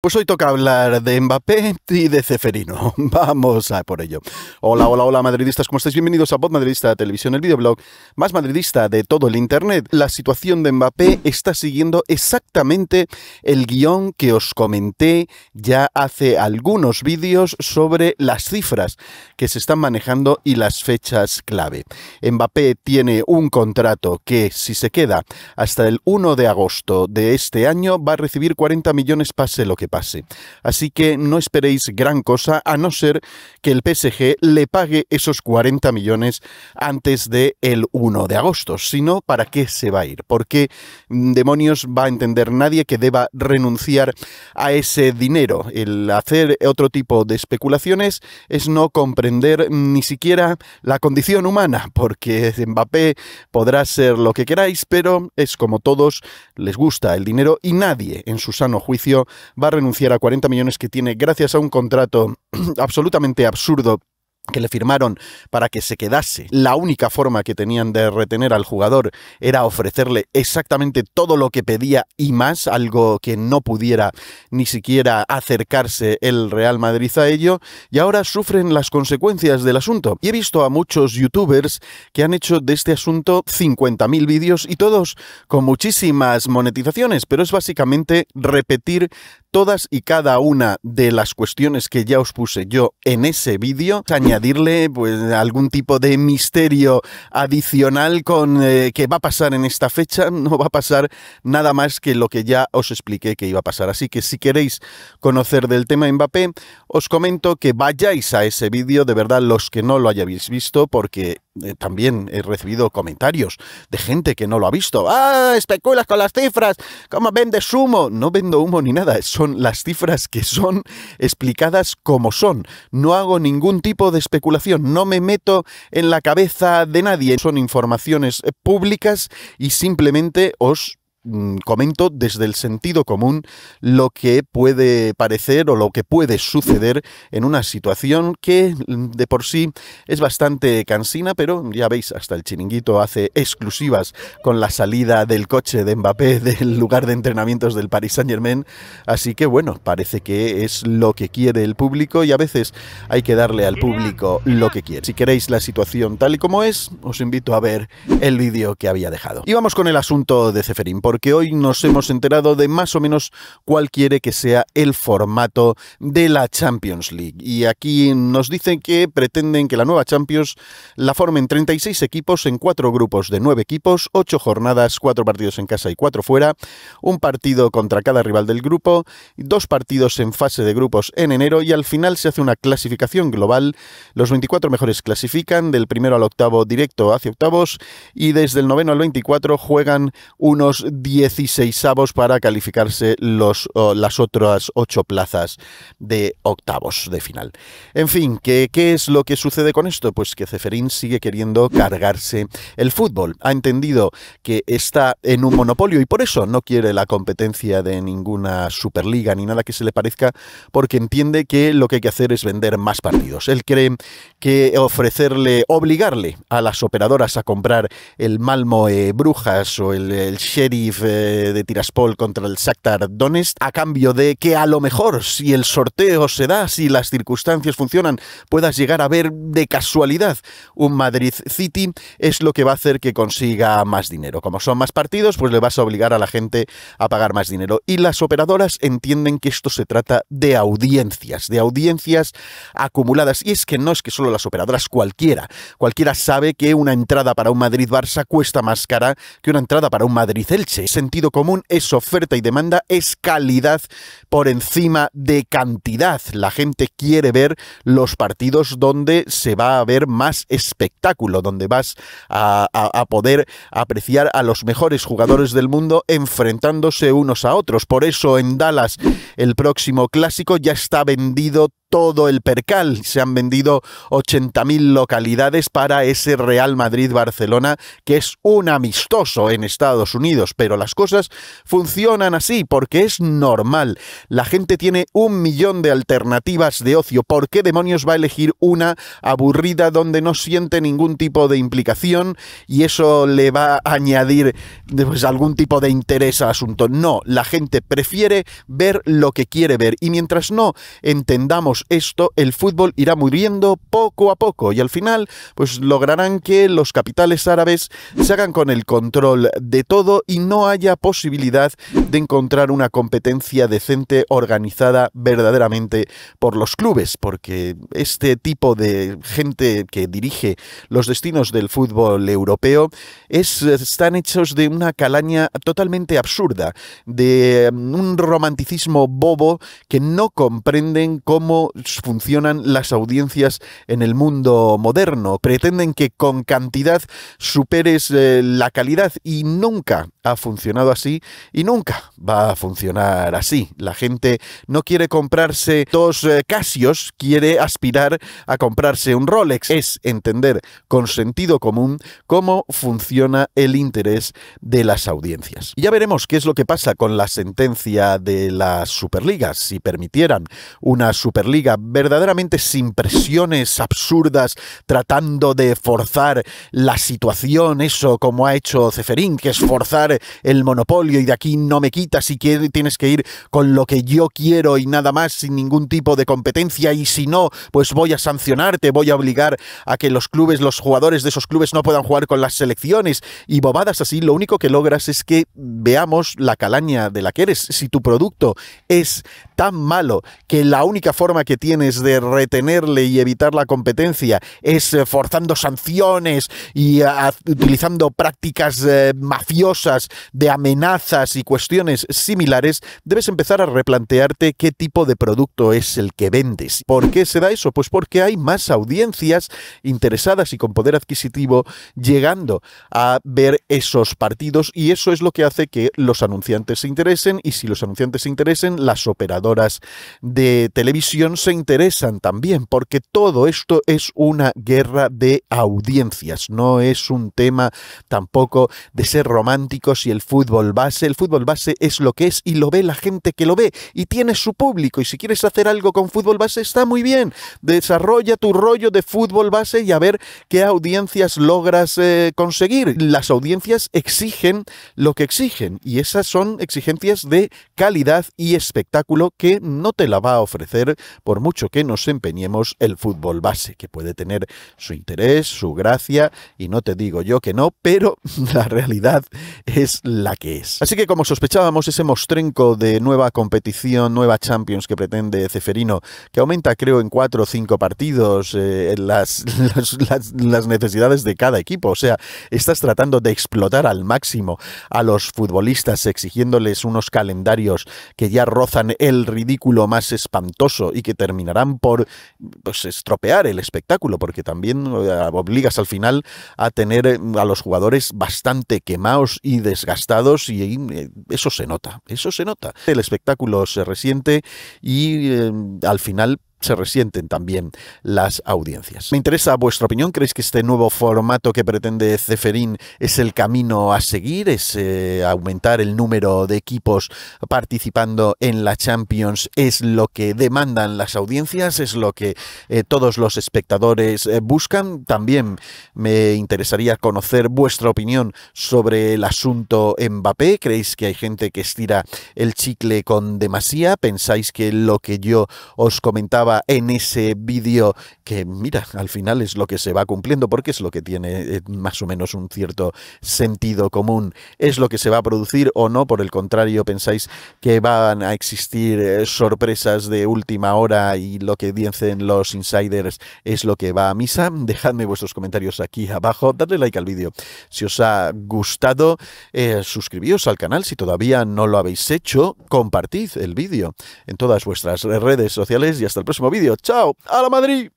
Pues hoy toca hablar de Mbappé y de Ceferino. Vamos a por ello. Hola, hola, hola, madridistas. ¿Cómo estáis? Bienvenidos a Pod Madridista Televisión, el videoblog más madridista de todo el Internet. La situación de Mbappé está siguiendo exactamente el guión que os comenté ya hace algunos vídeos sobre las cifras que se están manejando y las fechas clave. Mbappé tiene un contrato que, si se queda hasta el 1 de agosto de este año, va a recibir 40 millones pase lo que pase. Así que no esperéis gran cosa a no ser que el PSG le pague esos 40 millones antes del el 1 de agosto. Sino ¿para qué se va a ir? Porque demonios va a entender nadie que deba renunciar a ese dinero. El hacer otro tipo de especulaciones es no comprender ni siquiera la condición humana, porque Mbappé podrá ser lo que queráis, pero es como todos, les gusta el dinero y nadie en su sano juicio va a renunciar a 40 millones que tiene gracias a un contrato absolutamente absurdo que le firmaron para que se quedase. La única forma que tenían de retener al jugador era ofrecerle exactamente todo lo que pedía y más, algo que no pudiera ni siquiera acercarse el Real Madrid a ello, y ahora sufren las consecuencias del asunto. Y he visto a muchos youtubers que han hecho de este asunto 50.000 vídeos y todos con muchísimas monetizaciones, pero es básicamente repetir todas y cada una de las cuestiones que ya os puse yo en ese vídeo, añadirle pues algún tipo de misterio adicional con eh, que va a pasar en esta fecha, no va a pasar nada más que lo que ya os expliqué que iba a pasar. Así que si queréis conocer del tema Mbappé, os comento que vayáis a ese vídeo, de verdad los que no lo hayáis visto, porque eh, también he recibido comentarios de gente que no lo ha visto. ¡Ah! Especulas con las cifras. ¿Cómo vendes humo? No vendo humo ni nada. Son las cifras que son explicadas como son. No hago ningún tipo de especulación. No me meto en la cabeza de nadie. Son informaciones eh, públicas y simplemente os Mm, comento desde el sentido común lo que puede parecer o lo que puede suceder en una situación que mm, de por sí es bastante cansina, pero ya veis, hasta el chiringuito hace exclusivas con la salida del coche de Mbappé del lugar de entrenamientos del Paris Saint Germain, así que bueno, parece que es lo que quiere el público y a veces hay que darle al público lo que quiere. Si queréis la situación tal y como es, os invito a ver el vídeo que había dejado. Y vamos con el asunto de Ceferín, por que hoy nos hemos enterado de más o menos cuál quiere que sea el formato de la Champions League. Y aquí nos dicen que pretenden que la nueva Champions la formen 36 equipos en cuatro grupos de nueve equipos, ocho jornadas, cuatro partidos en casa y cuatro fuera, un partido contra cada rival del grupo, dos partidos en fase de grupos en enero y al final se hace una clasificación global. Los 24 mejores clasifican del primero al octavo directo hacia octavos y desde el noveno al 24 juegan unos 10 16 avos para calificarse los, las otras ocho plazas de octavos de final. En fin, ¿qué, es lo que sucede con esto? Pues que Ceferín sigue queriendo cargarse el fútbol. Ha entendido que está en un monopolio y por eso no quiere la competencia de ninguna Superliga ni nada que se le parezca, porque entiende que lo que hay que hacer es vender más partidos. Él cree que ofrecerle, obligarle a las operadoras a comprar el Malmo eh, Brujas o el Sherry eh, de Tiraspol contra el Shakhtar Donetsk, a cambio de que a lo mejor, si el sorteo se da, si las circunstancias funcionan, puedas llegar a ver de casualidad un Madrid City, es lo que va a hacer que consiga más dinero. Como son más partidos, pues le vas a obligar a la gente a pagar más dinero. Y las operadoras entienden que esto se trata de audiencias, de audiencias acumuladas. Y es que no es que solo las operadoras, cualquiera. Cualquiera sabe que una entrada para un Madrid-Barça cuesta más cara que una entrada para un Madrid-Elche es sentido común es oferta y demanda, es calidad por encima de cantidad. La gente quiere ver los partidos donde se va a ver más espectáculo, donde vas a, a poder apreciar a los mejores jugadores del mundo enfrentándose unos a otros. Por eso en Dallas el próximo clásico ya está vendido todo el percal. Se han vendido 80.000 localidades para ese Real Madrid-Barcelona, que es un amistoso en Estados Unidos, pero las cosas funcionan así porque es normal. La gente tiene un millón de alternativas de ocio. ¿Por qué demonios va a elegir una aburrida donde no siente ningún tipo de implicación y eso le va a añadir pues, algún tipo de interés al asunto? No, la gente prefiere ver lo que quiere ver y mientras no entendamos esto, el fútbol irá muriendo poco a poco y al final pues lograrán que los capitales árabes se hagan con el control de todo y no haya posibilidad de encontrar una competencia decente organizada verdaderamente por los clubes, porque este tipo de gente que dirige los destinos del fútbol europeo es, están hechos de una calaña totalmente absurda, de mm, un romanticismo bobo que no comprenden cómo funcionan las audiencias en el mundo moderno. Pretenden que con cantidad superes eh, la calidad y nunca ha funcionado así y nunca va a funcionar así. La gente no quiere comprarse dos eh, Casios, quiere aspirar a comprarse un Rolex. Es entender con sentido común cómo funciona el interés de las audiencias. ya veremos qué es lo que pasa con la sentencia de las Superligas. Si permitieran una Superliga verdaderamente sin presiones absurdas, tratando de forzar la situación, eso como ha hecho Ceferín, que es forzar el monopolio y de aquí no me quitas y tienes que ir con lo que yo quiero y nada más, sin ningún tipo de competencia y si no, pues voy a sancionarte, voy a obligar a que los clubes, los jugadores de esos clubes no puedan jugar con las selecciones y bobadas así, lo único que logras es que veamos la calaña de la que eres. Si tu producto es tan malo que la única forma que tienes de retenerle y evitar la competencia es eh, forzando sanciones y eh, utilizando prácticas eh, mafiosas de amenazas y cuestiones similares, debes empezar a replantearte qué tipo de producto es el que vendes. ¿Por qué se da eso? Pues porque hay más audiencias interesadas y con poder adquisitivo llegando a ver esos partidos y eso es lo que hace que los anunciantes se interesen y si los anunciantes se interesen, las operadoras de televisión se interesan también, porque todo esto es una guerra de audiencias, no es un tema tampoco de ser románticos y el fútbol base. El fútbol base es lo que es y lo ve la gente que lo ve y tiene su público. Y si quieres hacer algo con fútbol base, está muy bien. Desarrolla tu rollo de fútbol base y a ver qué audiencias logras eh, conseguir. Las audiencias exigen lo que exigen y esas son exigencias de calidad y espectáculo que no te la va a ofrecer por mucho que nos empeñemos, el fútbol base, que puede tener su interés, su gracia, y no te digo yo que no, pero la realidad es la que es. Así que como sospechábamos, ese mostrenco de nueva competición, nueva Champions que pretende Ceferino, que aumenta creo en cuatro o cinco partidos eh, las, las, las necesidades de cada equipo, o sea, estás tratando de explotar al máximo a los futbolistas exigiéndoles unos calendarios que ya rozan el ridículo más espantoso y que terminarán por pues, estropear el espectáculo, porque también obligas al final a tener eh, a los jugadores bastante quemados y desgastados y eh, eso se nota, eso se nota. El espectáculo se resiente y eh, al final se resienten también las audiencias. Me interesa vuestra opinión. ¿Creéis que este nuevo formato que pretende Ceferín es el camino a seguir? ¿Es eh, aumentar el número de equipos participando en la Champions? ¿Es lo que demandan las audiencias? ¿Es lo que eh, todos los espectadores eh, buscan? También me interesaría conocer vuestra opinión sobre el asunto Mbappé. ¿Creéis que hay gente que estira el chicle con demasía? ¿Pensáis que lo que yo os comentaba en ese vídeo, que mira, al final es lo que se va cumpliendo, porque es lo que tiene eh, más o menos un cierto sentido común. Es lo que se va a producir o no, por el contrario, pensáis que van a existir eh, sorpresas de última hora y lo que dicen los insiders es lo que va a misa. Dejadme vuestros comentarios aquí abajo, dadle like al vídeo si os ha gustado, suscribiros eh, suscribíos al canal si todavía no lo habéis hecho, compartid el vídeo en todas vuestras redes sociales y hasta el próximo próximo vídeo. ¡Chao! ¡A la Madrid!